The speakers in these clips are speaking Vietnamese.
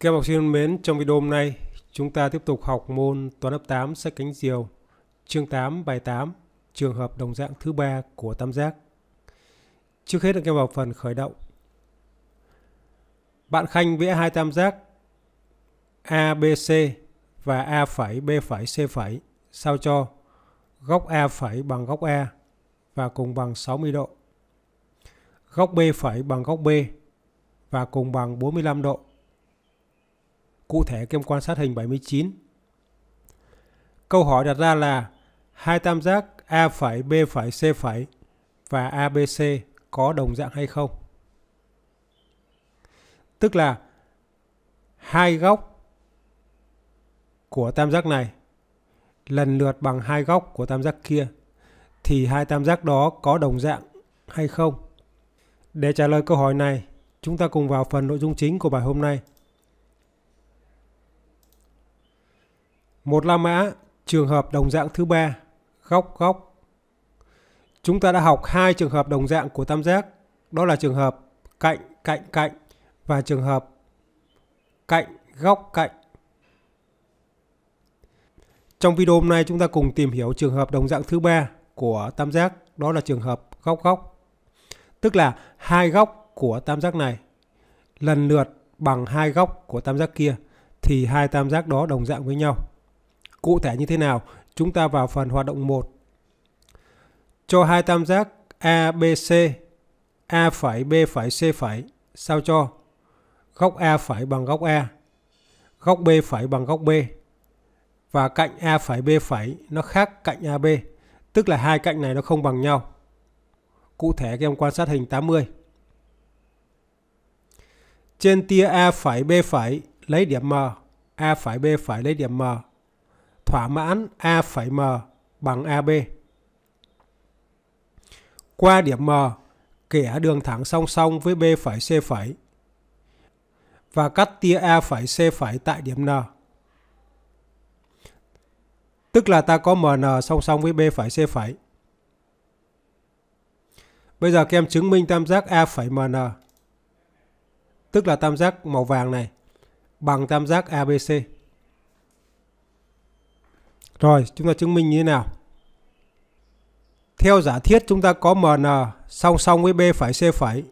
Các học sinh mến, trong video hôm nay chúng ta tiếp tục học môn toán lớp 8 sách cánh diều, chương 8 bài 8, trường hợp đồng dạng thứ ba của tam giác. Trước hết là các vào phần khởi động. Bạn Khanh vẽ hai tam giác ABC và A phẩy B phẩy C phẩy sao cho góc A phẩy bằng góc A và cùng bằng 60 độ. Góc B phẩy bằng góc B và cùng bằng 45 độ cụ thể kem quan sát hình 79. Câu hỏi đặt ra là hai tam giác A', B', C' và ABC có đồng dạng hay không? Tức là hai góc của tam giác này lần lượt bằng hai góc của tam giác kia thì hai tam giác đó có đồng dạng hay không? Để trả lời câu hỏi này, chúng ta cùng vào phần nội dung chính của bài hôm nay. Một la mã, trường hợp đồng dạng thứ ba, góc góc. Chúng ta đã học hai trường hợp đồng dạng của tam giác, đó là trường hợp cạnh cạnh cạnh và trường hợp cạnh góc cạnh. Trong video hôm nay chúng ta cùng tìm hiểu trường hợp đồng dạng thứ ba của tam giác, đó là trường hợp góc góc. Tức là hai góc của tam giác này lần lượt bằng hai góc của tam giác kia thì hai tam giác đó đồng dạng với nhau. Cụ thể như thế nào? Chúng ta vào phần hoạt động 1. Cho hai tam giác ABC, A', phải B', phải C', phải sao cho? Góc A' phải bằng góc A, góc B' phải bằng góc B và cạnh A' phải B' phải nó khác cạnh AB, tức là hai cạnh này nó không bằng nhau. Cụ thể các em quan sát hình 80. Trên tia A' phải B' phải lấy điểm M, A' phải B' phải lấy điểm M thỏa mãn A'M bằng AB. Qua điểm M, kẻ đường thẳng song song với B'C' và cắt tia A'C' tại điểm N. Tức là ta có MN song song với B'C'. Bây giờ các em chứng minh tam giác A'MN tức là tam giác màu vàng này bằng tam giác ABC. Rồi, chúng ta chứng minh như thế nào? Theo giả thiết chúng ta có MN song song với B phải C phải.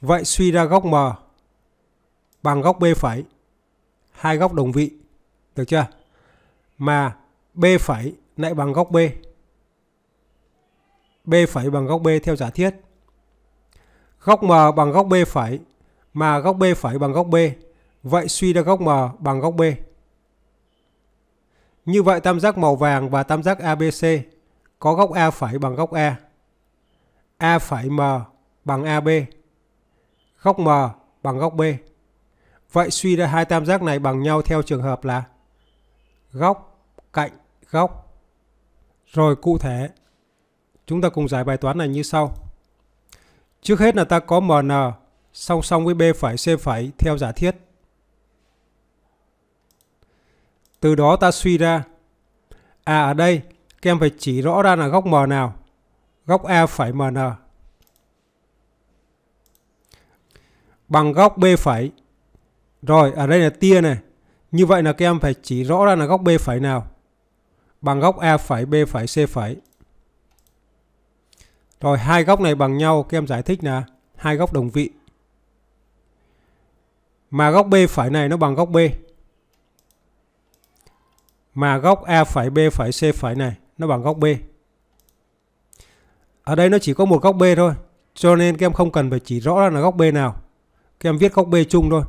Vậy suy ra góc M bằng góc B phải. Hai góc đồng vị. Được chưa? Mà B phải lại bằng góc B. B phải bằng góc B theo giả thiết. Góc M bằng góc B phải. mà góc B phải bằng góc B. Vậy suy ra góc M bằng góc B. Như vậy tam giác màu vàng và tam giác ABC có góc A' phải bằng góc e. A. A' phải M bằng AB. Góc M bằng góc B. Vậy suy ra hai tam giác này bằng nhau theo trường hợp là góc cạnh góc. Rồi cụ thể, chúng ta cùng giải bài toán này như sau. Trước hết là ta có MN song song với B' phải C' phải theo giả thiết Từ đó ta suy ra. À ở đây, các em phải chỉ rõ ra là góc M nào. Góc A phải MN. Bằng góc B phải Rồi, ở đây là tia này. Như vậy là các em phải chỉ rõ ra là góc B phải nào. Bằng góc A phải B phải C phải Rồi, hai góc này bằng nhau, các em giải thích là hai góc đồng vị. Mà góc B phải này nó bằng góc B mà góc A phải B phải C phải này nó bằng góc B. Ở đây nó chỉ có một góc B thôi, cho nên các em không cần phải chỉ rõ là góc B nào. Các em viết góc B chung thôi.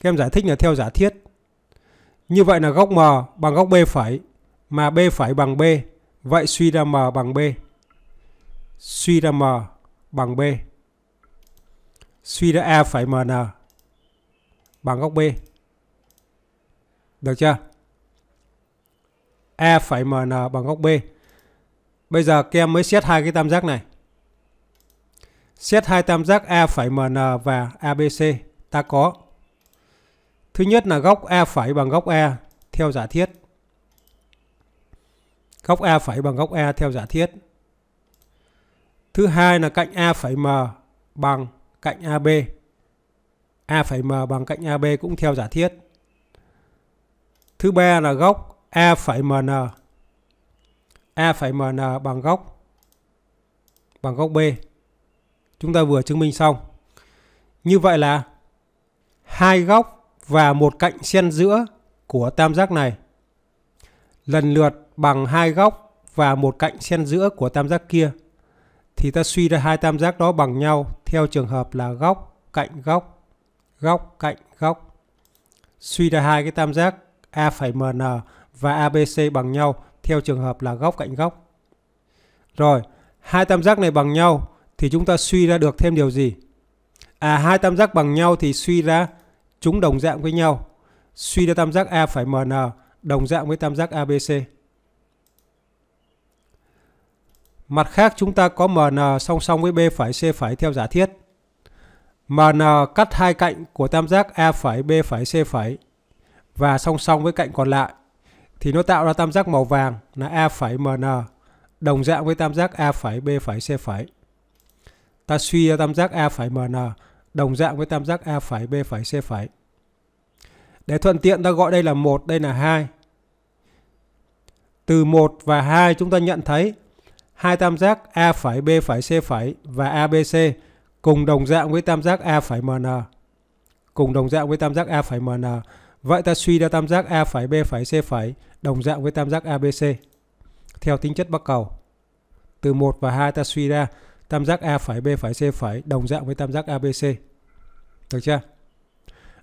Các em giải thích là theo giả thiết. Như vậy là góc M bằng góc B phải mà B phải bằng B, vậy suy ra M bằng B. Suy ra M bằng B. Suy ra A phải MN bằng góc B. Được chưa? E MN bằng góc B. Bây giờ các em mới xét hai cái tam giác này. Xét hai tam giác E MN và ABC ta có. Thứ nhất là góc E phẩy bằng góc E theo giả thiết. Góc E phẩy bằng góc E theo giả thiết. Thứ hai là cạnh A phẩy M bằng cạnh AB. A phẩy M bằng cạnh AB cũng theo giả thiết. Thứ ba là góc a mn a mn bằng góc bằng góc B. Chúng ta vừa chứng minh xong. Như vậy là hai góc và một cạnh xen giữa của tam giác này lần lượt bằng hai góc và một cạnh xen giữa của tam giác kia thì ta suy ra hai tam giác đó bằng nhau theo trường hợp là góc cạnh góc góc cạnh góc suy ra hai cái tam giác a A,MN và ABC bằng nhau theo trường hợp là góc cạnh góc. Rồi, hai tam giác này bằng nhau thì chúng ta suy ra được thêm điều gì? À, hai tam giác bằng nhau thì suy ra chúng đồng dạng với nhau. Suy ra tam giác A phải MN đồng dạng với tam giác ABC. Mặt khác chúng ta có MN song song với B phải C phải theo giả thiết. MN cắt hai cạnh của tam giác A phải B phải C phải và song song với cạnh còn lại thì nó tạo ra tam giác màu vàng là A phẩy MN đồng dạng với tam giác A phẩy B phẩy C phẩy. Ta suy ra tam giác A phẩy MN đồng dạng với tam giác A phẩy B phẩy C phẩy. Để thuận tiện ta gọi đây là một đây là hai Từ 1 và 2 chúng ta nhận thấy hai tam giác A phẩy B phẩy C phẩy và ABC cùng đồng dạng với tam giác A phẩy MN. Cùng đồng dạng với tam giác A phẩy MN Vậy ta suy ra tam giác A phải B phải C phải đồng dạng với tam giác ABC theo tính chất bắc cầu. Từ 1 và 2 ta suy ra tam giác A phải B phải C phải đồng dạng với tam giác ABC. Được chưa?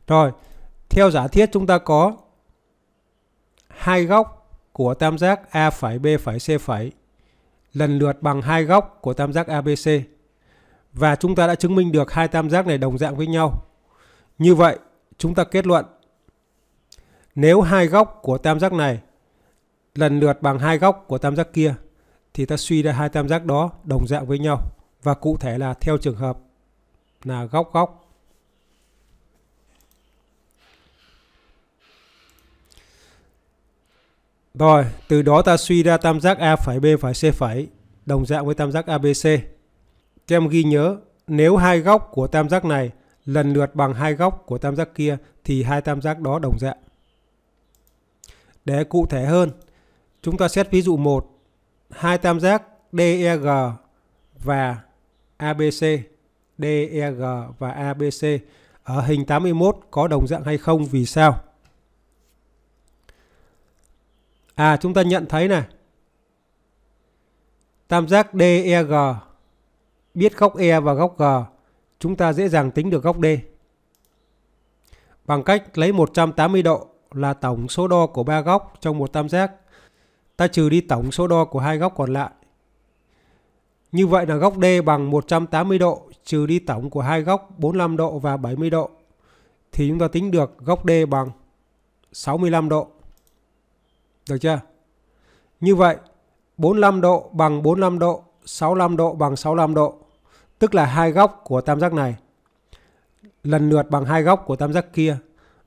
Rồi, theo giả thiết chúng ta có hai góc của tam giác A phải B phải C phải lần lượt bằng hai góc của tam giác ABC và chúng ta đã chứng minh được hai tam giác này đồng dạng với nhau. Như vậy, chúng ta kết luận nếu hai góc của tam giác này lần lượt bằng hai góc của tam giác kia thì ta suy ra hai tam giác đó đồng dạng với nhau và cụ thể là theo trường hợp là góc góc Rồi, từ đó ta suy ra tam giác A phải B phải C phải đồng dạng với tam giác ABC. Các em ghi nhớ, nếu hai góc của tam giác này lần lượt bằng hai góc của tam giác kia thì hai tam giác đó đồng dạng. Để cụ thể hơn, chúng ta xét ví dụ 1, hai tam giác DEG và ABC, DEG và ABC ở hình 81 có đồng dạng hay không vì sao? À chúng ta nhận thấy này. Tam giác DEG biết góc E và góc G, chúng ta dễ dàng tính được góc D. Bằng cách lấy 180 độ là tổng số đo của ba góc trong một tam giác. Ta trừ đi tổng số đo của hai góc còn lại. Như vậy là góc D bằng 180 độ trừ đi tổng của hai góc 45 độ và 70 độ thì chúng ta tính được góc D bằng 65 độ. Được chưa? Như vậy 45 độ bằng 45 độ, 65 độ bằng 65 độ, tức là hai góc của tam giác này lần lượt bằng hai góc của tam giác kia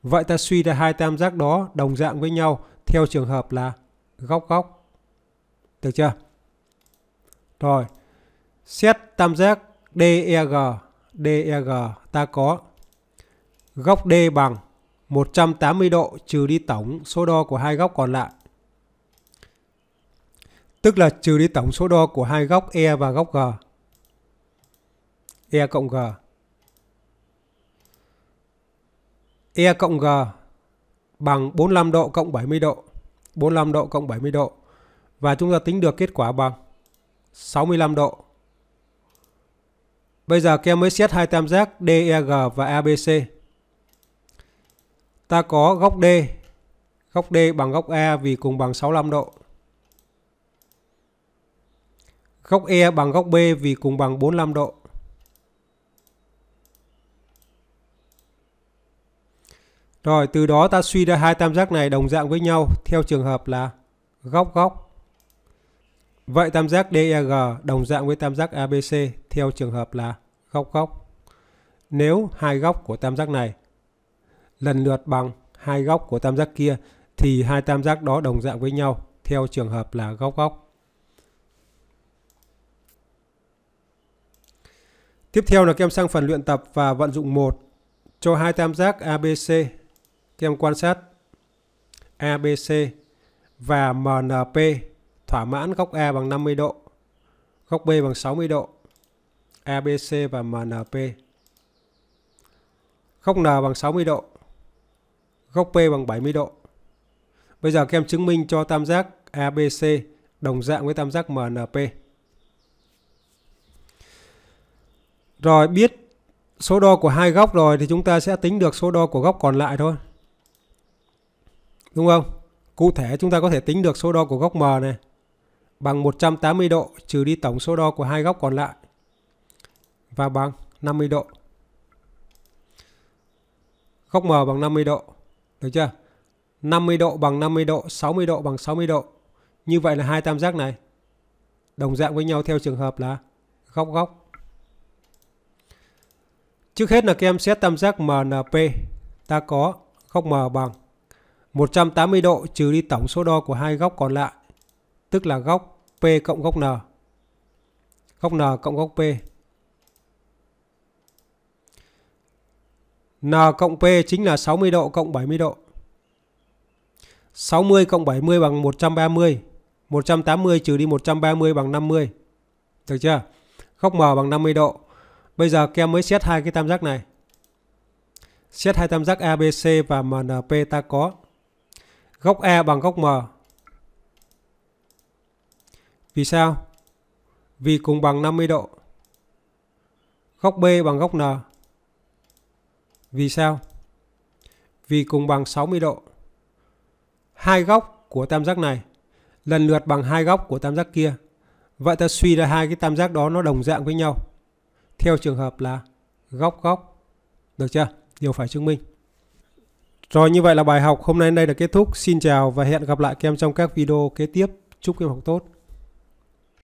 Vậy ta suy ra hai tam giác đó đồng dạng với nhau theo trường hợp là góc góc. Được chưa? Rồi. Xét tam giác DEG. DEG ta có góc D bằng 180 độ trừ đi tổng số đo của hai góc còn lại. Tức là trừ đi tổng số đo của hai góc E và góc G. E cộng G. E cộng G bằng 45 độ cộng 70 độ. 45 độ cộng 70 độ. Và chúng ta tính được kết quả bằng 65 độ. Bây giờ kem mới xét hai tam giác DEG và ABC. Ta có góc D. Góc D bằng góc A vì cùng bằng 65 độ. Góc E bằng góc B vì cùng bằng 45 độ. Rồi từ đó ta suy ra hai tam giác này đồng dạng với nhau theo trường hợp là góc góc. Vậy tam giác DEG đồng dạng với tam giác ABC theo trường hợp là góc góc. Nếu hai góc của tam giác này lần lượt bằng hai góc của tam giác kia thì hai tam giác đó đồng dạng với nhau theo trường hợp là góc góc. Tiếp theo là các em sang phần luyện tập và vận dụng 1 cho hai tam giác ABC thì quan sát ABC và MNP thỏa mãn góc A bằng 50 độ, góc B bằng 60 độ, ABC và MNP. Góc N bằng 60 độ, góc P bằng 70 độ. Bây giờ các em chứng minh cho tam giác ABC đồng dạng với tam giác MNP. Rồi biết số đo của hai góc rồi thì chúng ta sẽ tính được số đo của góc còn lại thôi. Đúng không? Cụ thể chúng ta có thể tính được số đo của góc M này bằng 180 độ trừ đi tổng số đo của hai góc còn lại và bằng 50 độ. Góc M bằng 50 độ. Được chưa? 50 độ bằng 50 độ, 60 độ bằng 60 độ. Như vậy là hai tam giác này đồng dạng với nhau theo trường hợp là góc góc. Trước hết là các em xét tam giác MNP. Ta có góc M bằng 180 độ trừ đi tổng số đo của hai góc còn lại, tức là góc P cộng góc N. Góc N cộng góc P. N cộng P chính là 60 độ cộng 70 độ. 60 cộng 70 bằng 130. 180 trừ đi 130 bằng 50. Được chưa? Góc M bằng 50 độ. Bây giờ kem mới xét hai cái tam giác này. Xét hai tam giác ABC và MNP ta có góc A bằng góc M. Vì sao? Vì cùng bằng 50 độ. Góc B bằng góc N. Vì sao? Vì cùng bằng 60 độ. Hai góc của tam giác này lần lượt bằng hai góc của tam giác kia. Vậy ta suy ra hai cái tam giác đó nó đồng dạng với nhau. Theo trường hợp là góc góc. Được chưa? Điều phải chứng minh. Rồi như vậy là bài học hôm nay đây là kết thúc. Xin chào và hẹn gặp lại các em trong các video kế tiếp. Chúc các em học tốt.